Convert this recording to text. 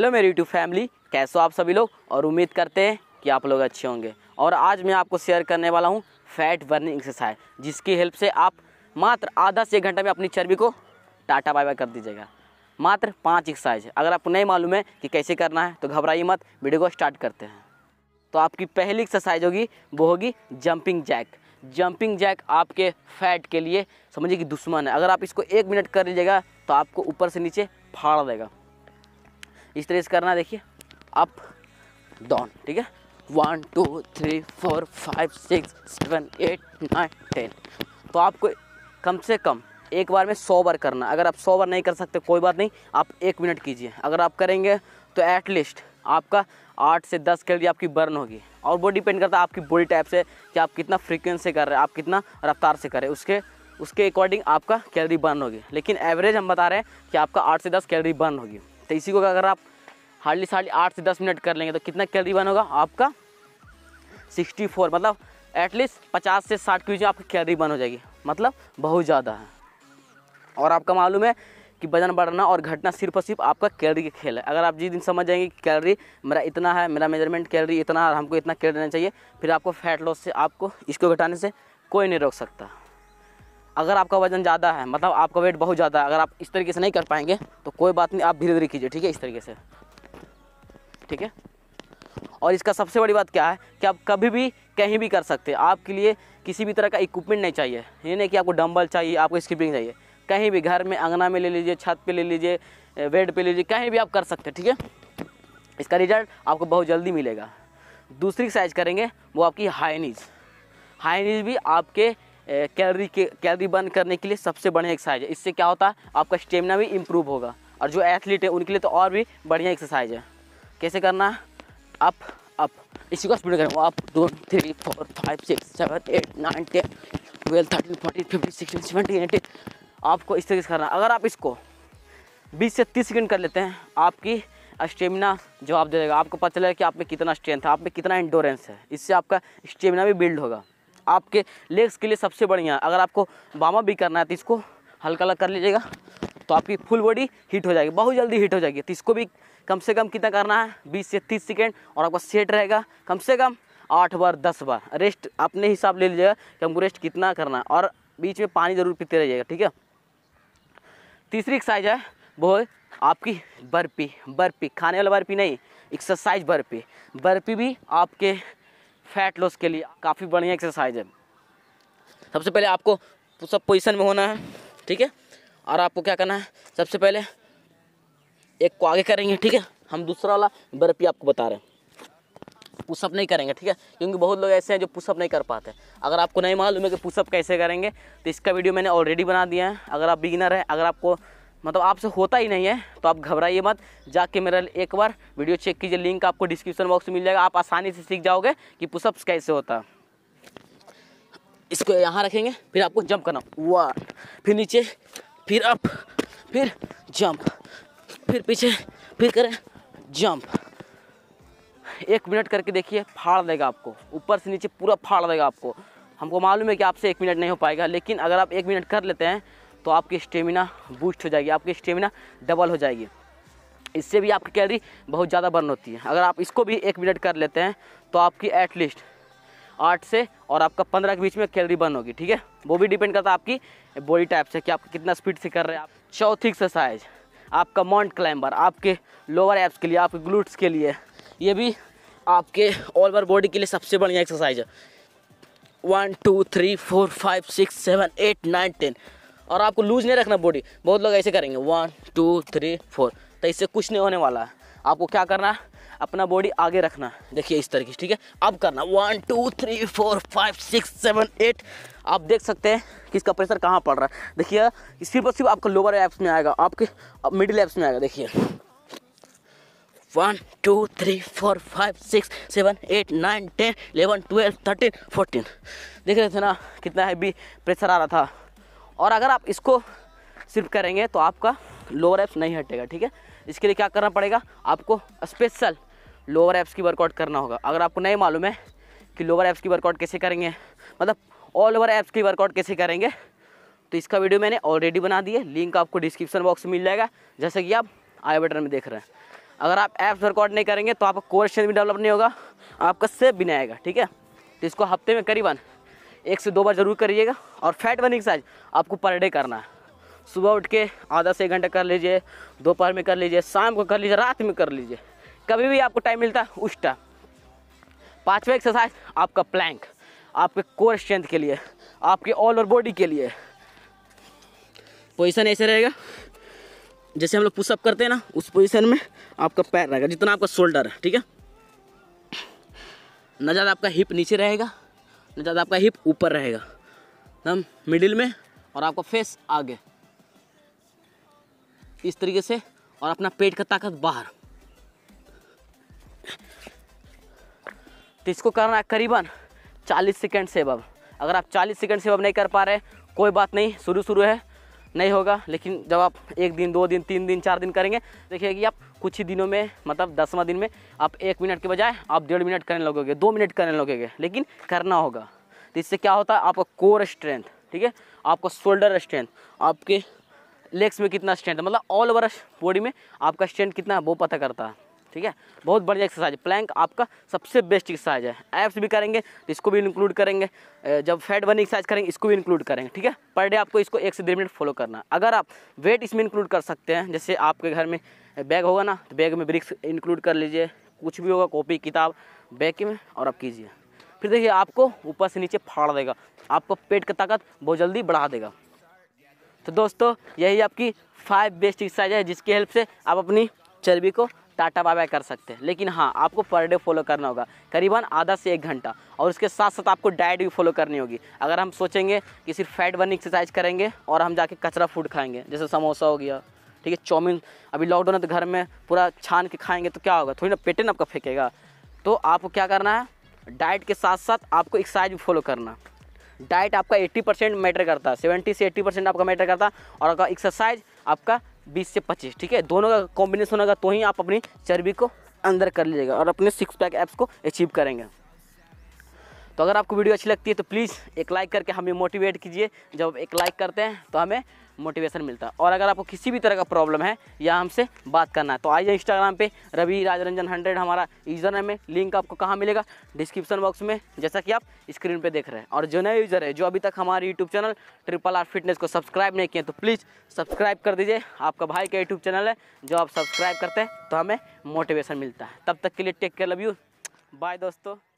hello मेरी YouTube family कैसे हो आप सभी लोग और उम्मीद करते हैं कि आप लोग अच्छे होंगे और आज मैं आपको शेयर करने वाला हूँ फैट बर्निंग एक्सरसाइज जिसकी हेल्प से आप मात्र आधा से एक घंटे में अपनी चर्बी को टाटा बाय बाय कर दीजिएगा मात्र पाँच एक्सरसाइज अगर आपको नहीं मालूम है कि कैसे करना है तो घबराइए मत वीडियो को स्टार्ट करते हैं तो आपकी पहली एक्सरसाइज होगी वो होगी जंपिंग जैक जंपिंग जैक आपके फैट के लिए समझिए कि दुश्मन है अगर आप इसको एक मिनट कर लीजिएगा तो आपको ऊपर से नीचे फाड़ देगा इस तरह से करना देखिए अप डाउन ठीक है one two three four five six seven eight nine ten तो आपको कम से कम एक बार में सौ बार करना अगर आप सौ बार नहीं कर सकते कोई बात नहीं आप एक मिनट कीजिए अगर आप करेंगे तो एटलीस्ट आपका आठ से दस कैलोरी आपकी बर्न होगी और वो डिपेंड करता है आपकी बॉडी टाइप से कि आप कितना फ्रीक्वेंसी से कर रहे हैं आप कितना रफ्तार से कर रहे हैं उसके उसके अकॉर्डिंग आपका कैलोरी बर्न होगी लेकिन एवरेज हम बता रहे हैं कि आपका आठ से दस कैलोरी बर्न होगी तो इसी को अगर आप हार्डली साढ़ी आठ से दस मिनट कर लेंगे तो कितना कैलरी बर्न होगा आपका सिक्सटी फोर मतलब एटलीस्ट पचास से साठ के बीच आपकी कैलरी बर्न हो जाएगी मतलब बहुत ज़्यादा है और आपका मालूम है कि वजन बढ़ना और घटना सिर्फ और सिर्फ आपका कैलरी का खेल है अगर आप जिस दिन समझ जाएंगे कि कैलरी मेरा इतना है मेरा मेजरमेंट कैलरी इतना है हमको इतना कैलरी देना चाहिए फिर आपको फैट लॉस से आपको इसको घटाने से कोई नहीं रोक सकता अगर आपका वजन ज़्यादा है मतलब आपका वेट बहुत ज़्यादा है अगर आप इस तरीके से नहीं कर पाएंगे तो कोई बात नहीं आप धीरे धीरे कीजिए ठीक है इस तरीके से ठीक है और इसका सबसे बड़ी बात क्या है कि आप कभी भी कहीं भी कर सकते हैं आपके लिए किसी भी तरह का इक्विपमेंट नहीं चाहिए ये नहीं कि आपको डम्बल चाहिए आपको स्किपिंग चाहिए कहीं भी घर में अंगना में ले लीजिए छत पे ले लीजिए बेड पे ले लीजिए कहीं भी आप कर सकते हैं ठीक है इसका रिजल्ट आपको बहुत जल्दी मिलेगा दूसरी एक्सरसाइज करेंगे वो आपकी हाई नीज हाई नीज भी आपके कैलरी के कैलरी बर्न करने के लिए सबसे बढ़िया एक्सरसाइज है इससे क्या होता है आपका स्टेमिना भी इम्प्रूव होगा और जो एथलीट है उनके लिए तो और भी बढ़िया एक्सरसाइज है कैसे करना है अप अप इसी को स्पीड करें आप two three four five six seven eight nine ten twelve thirteen fourteen fifteen sixteen seventeen eighteen आपको इस तरीके से करना अगर आप इसको बीस से तीस सेकेंड कर लेते हैं आपकी स्टेमिना जवाब दे देगा आपको पता चलेगा कि आप में कितना स्ट्रेंथ है आप में कितना इंडोरेंस है इससे आपका स्टेमिना भी बिल्ड होगा आपके लेग्स के लिए सबसे बढ़िया है अगर आपको बामा भी करना है तो इसको हल्का हल्का कर लीजिएगा तो आपकी फुल बॉडी हीट हो जाएगी बहुत जल्दी हीट हो जाएगी तो इसको भी कम से कम कितना करना है बीस से तीस सेकेंड और आपका सेट रहेगा कम से कम आठ बार दस बार रेस्ट अपने हिसाब ले लीजिएगा कि हमको रेस्ट कितना करना है और बीच में पानी ज़रूर पीते रहिएगा ठीक है तीसरी एक्सरसाइज है वो आपकी बर्फी बर्फी खाने वाला बर्फी नहीं एक्सरसाइज बर्फी बर्फी भी आपके फैट लॉस के लिए काफ़ी बढ़िया एक्सरसाइज है सबसे पहले आपको सब पोजिशन में होना है ठीक है और आपको क्या करना है सबसे पहले एक को आगे करेंगे ठीक है हम दूसरा वाला बर्फी आपको बता रहे हैं पुशअप नहीं करेंगे ठीक है क्योंकि बहुत लोग ऐसे हैं जो पुशअप नहीं कर पाते अगर आपको नहीं मालूम है कि पुशअप कैसे करेंगे तो इसका वीडियो मैंने ऑलरेडी बना दिया है अगर आप बिगिनर हैं अगर आपको मतलब आपसे होता ही नहीं है तो आप घबराइए मत जाके मेरा एक बार वीडियो चेक कीजिए लिंक आपको डिस्क्रिप्शन बॉक्स में मिल जाएगा आप आसानी से सीख जाओगे कि पुशअप्स कैसे होता है इसको यहाँ रखेंगे फिर आपको जंप करना वाह फिर नीचे फिर अप फिर जंप फिर पीछे फिर करें जंप एक मिनट करके देखिए फाड़ देगा आपको ऊपर से नीचे पूरा फाड़ देगा आपको हमको मालूम है कि आपसे एक मिनट नहीं हो पाएगा लेकिन अगर आप एक मिनट कर लेते हैं तो आपकी स्टेमिना बूस्ट हो जाएगी आपकी स्टेमिना डबल हो जाएगी इससे भी आपकी कैलरी बहुत ज़्यादा बर्न होती है अगर आप इसको भी एक मिनट कर लेते हैं तो आपकी एटलीस्ट आठ से और आपका पंद्रह के बीच में कैलरी बर्न होगी ठीक है वो भी डिपेंड करता है आपकी बॉडी टाइप से कि आप कितना स्पीड से कर रहे हैं आप चौथी एक्सरसाइज आपका माउंट क्लाइंबर आपके लोअर एप्स के लिए आपके ग्लूट्स के लिए ये भी आपके ऑल ओवर बॉडी के लिए सबसे बढ़िया एक्सरसाइज है one two three four five six seven eight nine ten और आपको लूज नहीं रखना बॉडी बहुत लोग ऐसे करेंगे वन टू थ्री फोर तो इससे कुछ नहीं होने वाला है आपको क्या करना है अपना बॉडी आगे रखना देखिए इस तरीके से ठीक है अब करना one two three four five six seven eight आप देख सकते हैं कि इसका प्रेशर कहाँ पड़ रहा है देखिए सिर्फ और सिर्फ आपका लोअर एप्स में आएगा आपके मिडिल एप्स में आएगा देखिए one two three four five six seven eight nine ten eleven twelve thirteen fourteen देख रहे थे ना कितना हैवी प्रेशर आ रहा था और अगर आप इसको सिर्फ करेंगे तो आपका लोअर एप्स नहीं हटेगा ठीक है इसके लिए क्या करना पड़ेगा आपको स्पेशल लोअर एप्स की वर्कआउट करना होगा अगर आपको नहीं मालूम है कि लोअर एप्स की वर्कआउट कैसे करेंगे मतलब ऑल ओवर एप्स की वर्कआउट कैसे करेंगे तो इसका वीडियो मैंने ऑलरेडी बना दी है लिंक आपको डिस्क्रिप्शन बॉक्स में मिल जाएगा जैसे कि आप आई बटन में देख रहे हैं अगर आप ऐप्स वर्कआउट नहीं करेंगे तो आपका कोर भी डेवलप नहीं होगा आपका सेफ भी नहीं आएगा ठीक है तो इसको हफ्ते में करीबन एक से दो बार ज़रूर करिएगा और फैट बर्निंग एक्सरसाइज आपको पर डे करना है सुबह उठ के आधा से एक घंटा कर लीजिए दोपहर में कर लीजिए शाम को कर लीजिए रात में कर लीजिए कभी भी आपको टाइम मिलता है उस टाइम पाँचवा एक्सरसाइज आपका प्लैंक आपके कोर स्ट्रेंथ के लिए आपके ऑल ओवर बॉडी के लिए पोजिशन ऐसे रहेगा जैसे हम लोग पुशअप करते हैं ना उस पोजिशन में आपका पैर रहेगा जितना आपका शोल्डर है ठीक है ना ज़्यादा आपका हिप नीचे रहेगा ना ज़्यादा आपका हिप ऊपर रहेगा एकदम मिडिल में और आपका फेस आगे इस तरीके से और अपना पेट का ताकत बाहर तो इसको करना है करीबन 40 सेकंड से अब अगर आप 40 सेकंड से अब नहीं कर पा रहे कोई बात नहीं शुरू शुरू है नहीं होगा लेकिन जब आप एक दिन दो दिन तीन दिन चार दिन करेंगे देखिए कि आप कुछ ही दिनों में मतलब दसवा दिन में आप एक मिनट के बजाय आप डेढ़ मिनट करने लगोगे दो मिनट करने लगोगे लेकिन करना होगा तो इससे क्या होता है आपका कोर स्ट्रेंथ ठीक है आपका शोल्डर स्ट्रेंथ आपके लेग्स में कितना स्ट्रेंथ मतलब ऑल ओवर बॉडी में आपका स्ट्रेंथ कितना है वो पता करता है ठीक है बहुत बढ़िया एक्सरसाइज प्लैंक आपका सबसे बेस्ट एक्सरसाइज है एप्स भी करेंगे तो इसको भी इंक्लूड करेंगे जब फैट बर्निंग एक्सरसाइज करेंगे इसको भी इंक्लूड करेंगे ठीक है पर डे आपको इसको एक से डेढ़ मिनट फॉलो करना अगर आप वेट इसमें इंक्लूड कर सकते हैं जैसे आपके घर में बैग होगा ना तो बैग में ब्रिक्स इंक्लूड कर लीजिए कुछ भी होगा कॉपी किताब बैग के में और आप कीजिए फिर देखिए आपको ऊपर से नीचे फाड़ देगा आपको पेट का ताकत बहुत जल्दी बढ़ा देगा तो दोस्तों यही आपकी फाइव बेस्ट एक्सरसाइज है जिसकी हेल्प से आप अपनी चर्बी को टाटा बाय बाय कर सकते हैं लेकिन हाँ आपको पर डे फॉलो करना होगा करीबन आधा से एक घंटा और उसके साथ साथ आपको डाइट भी फॉलो करनी होगी अगर हम सोचेंगे कि सिर्फ फैट बर्निंग एक्सरसाइज करेंगे और हम जाके कचरा फूड खाएंगे जैसे समोसा हो गया ठीक है चाउमीन अभी लॉकडाउन है तो घर में पूरा छान के खाएंगे तो क्या होगा थोड़ी ना पेटन आपका फेंकेगा तो आपको क्या करना है डाइट के साथ साथ आपको एक्सरसाइज भी फॉलो करना डाइट आपका 80 परसेंट मैटर करता है 70 से 80 परसेंट आपका मैटर करता है और आपका एक्सरसाइज आपका बीस से पच्चीस ठीक है दोनों का कॉम्बिनेशन होगा तो ही आप अपनी चर्बी को अंदर कर लीजिएगा और अपने सिक्स पैक ऐप्स को अचीव करेंगे तो अगर आपको वीडियो अच्छी लगती है तो प्लीज़ एक लाइक करके हमें मोटिवेट कीजिए जब एक लाइक करते हैं तो हमें मोटिवेशन मिलता है और अगर आपको किसी भी तरह का प्रॉब्लम है या हमसे बात करना है तो आइए इंस्टाग्राम पे रवि राजरंजन हंड्रेड हमारा यूज़र है में लिंक आपको कहाँ मिलेगा डिस्क्रिप्शन बॉक्स में जैसा कि आप स्क्रीन पे देख रहे हैं और जो नए यूज़र है जो अभी तक हमारे YouTube channel triple R fitness को सब्सक्राइब नहीं किए तो प्लीज़ सब्सक्राइब कर दीजिए आपका भाई का यूट्यूब चैनल है जो आप सब्सक्राइब करते हैं तो हमें मोटिवेशन मिलता है तब तक के लिए take care love you bye दोस्तों